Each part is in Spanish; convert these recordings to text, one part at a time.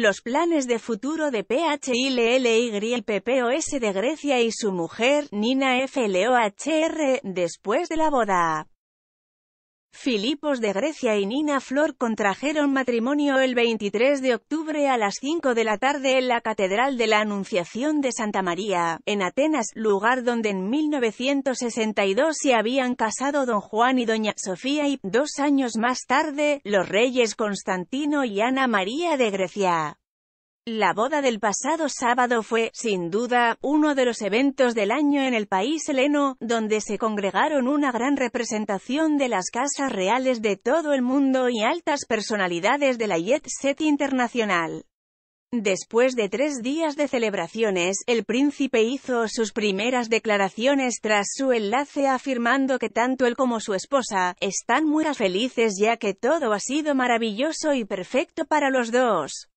Los planes de futuro de PPOS de Grecia y su mujer, Nina F. después de la boda. Filipos de Grecia y Nina Flor contrajeron matrimonio el 23 de octubre a las 5 de la tarde en la Catedral de la Anunciación de Santa María, en Atenas, lugar donde en 1962 se habían casado don Juan y doña Sofía y, dos años más tarde, los reyes Constantino y Ana María de Grecia. La boda del pasado sábado fue, sin duda, uno de los eventos del año en el país heleno, donde se congregaron una gran representación de las casas reales de todo el mundo y altas personalidades de la Jet Set Internacional. Después de tres días de celebraciones, el príncipe hizo sus primeras declaraciones tras su enlace afirmando que tanto él como su esposa, están muy felices ya que todo ha sido maravilloso y perfecto para los dos.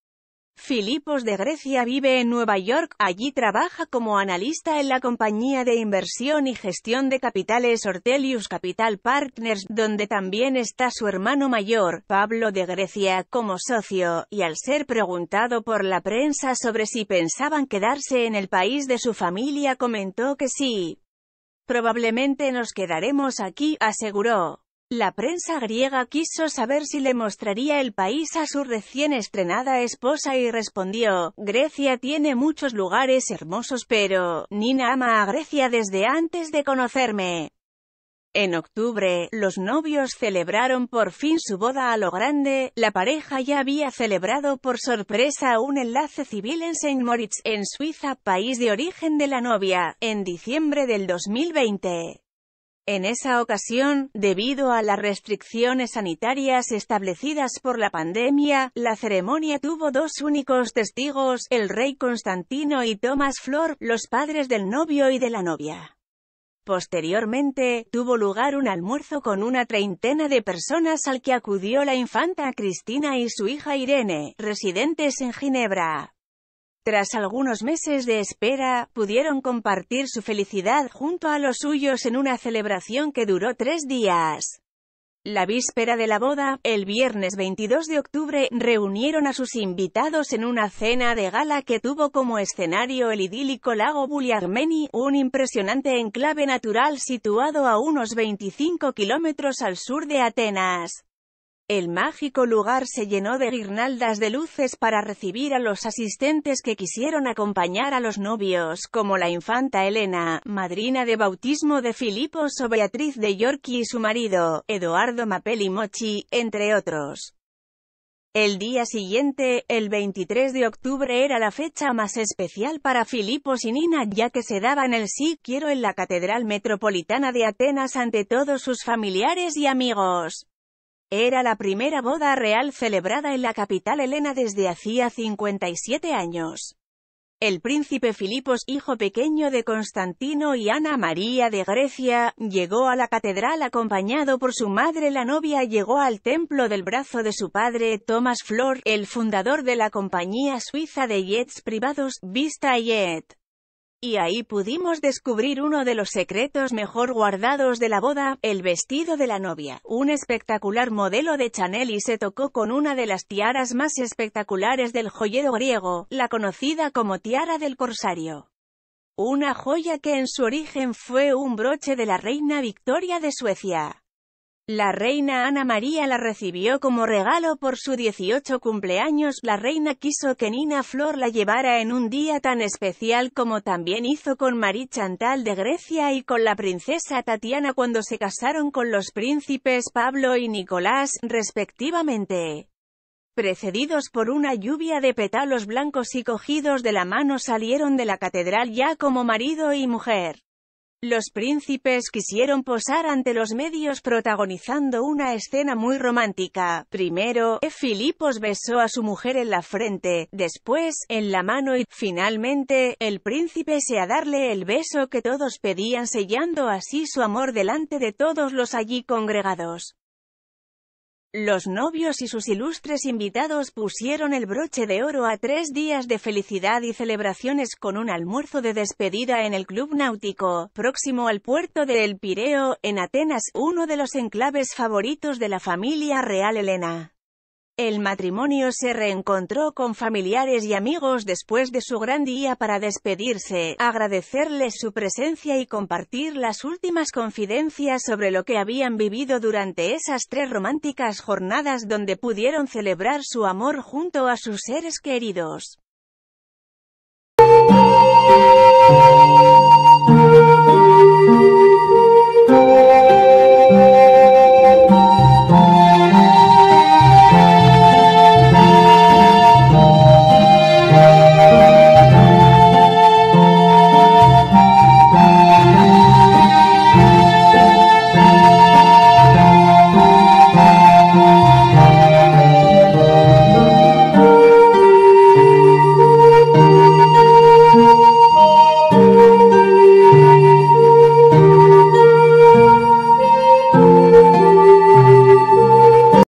Filipos de Grecia vive en Nueva York, allí trabaja como analista en la compañía de inversión y gestión de capitales Ortelius Capital Partners, donde también está su hermano mayor, Pablo de Grecia, como socio, y al ser preguntado por la prensa sobre si pensaban quedarse en el país de su familia comentó que sí. Probablemente nos quedaremos aquí, aseguró. La prensa griega quiso saber si le mostraría el país a su recién estrenada esposa y respondió, Grecia tiene muchos lugares hermosos pero, Nina ama a Grecia desde antes de conocerme. En octubre, los novios celebraron por fin su boda a lo grande, la pareja ya había celebrado por sorpresa un enlace civil en St. Moritz, en Suiza, país de origen de la novia, en diciembre del 2020. En esa ocasión, debido a las restricciones sanitarias establecidas por la pandemia, la ceremonia tuvo dos únicos testigos, el rey Constantino y Tomás Flor, los padres del novio y de la novia. Posteriormente, tuvo lugar un almuerzo con una treintena de personas al que acudió la infanta Cristina y su hija Irene, residentes en Ginebra. Tras algunos meses de espera, pudieron compartir su felicidad junto a los suyos en una celebración que duró tres días. La víspera de la boda, el viernes 22 de octubre, reunieron a sus invitados en una cena de gala que tuvo como escenario el idílico lago Buliarmeni, un impresionante enclave natural situado a unos 25 kilómetros al sur de Atenas. El mágico lugar se llenó de guirnaldas de luces para recibir a los asistentes que quisieron acompañar a los novios, como la infanta Elena, madrina de bautismo de Filipos o Beatriz de York y su marido, Eduardo Mapelli Mochi, entre otros. El día siguiente, el 23 de octubre era la fecha más especial para Filipos y Nina ya que se daban el sí quiero en la Catedral Metropolitana de Atenas ante todos sus familiares y amigos. Era la primera boda real celebrada en la capital helena desde hacía 57 años. El príncipe Filipos, hijo pequeño de Constantino y Ana María de Grecia, llegó a la catedral acompañado por su madre. La novia llegó al templo del brazo de su padre, Thomas Flor, el fundador de la compañía suiza de jets privados, Vista Jet. Y ahí pudimos descubrir uno de los secretos mejor guardados de la boda, el vestido de la novia. Un espectacular modelo de Chanel y se tocó con una de las tiaras más espectaculares del joyero griego, la conocida como tiara del corsario. Una joya que en su origen fue un broche de la reina Victoria de Suecia. La reina Ana María la recibió como regalo por su 18 cumpleaños. La reina quiso que Nina Flor la llevara en un día tan especial como también hizo con Marie Chantal de Grecia y con la princesa Tatiana cuando se casaron con los príncipes Pablo y Nicolás, respectivamente. Precedidos por una lluvia de pétalos blancos y cogidos de la mano salieron de la catedral ya como marido y mujer. Los príncipes quisieron posar ante los medios protagonizando una escena muy romántica. Primero, Filipos besó a su mujer en la frente, después, en la mano y, finalmente, el príncipe se a darle el beso que todos pedían sellando así su amor delante de todos los allí congregados. Los novios y sus ilustres invitados pusieron el broche de oro a tres días de felicidad y celebraciones con un almuerzo de despedida en el Club Náutico, próximo al puerto de El Pireo, en Atenas, uno de los enclaves favoritos de la familia real Helena. El matrimonio se reencontró con familiares y amigos después de su gran día para despedirse, agradecerles su presencia y compartir las últimas confidencias sobre lo que habían vivido durante esas tres románticas jornadas donde pudieron celebrar su amor junto a sus seres queridos.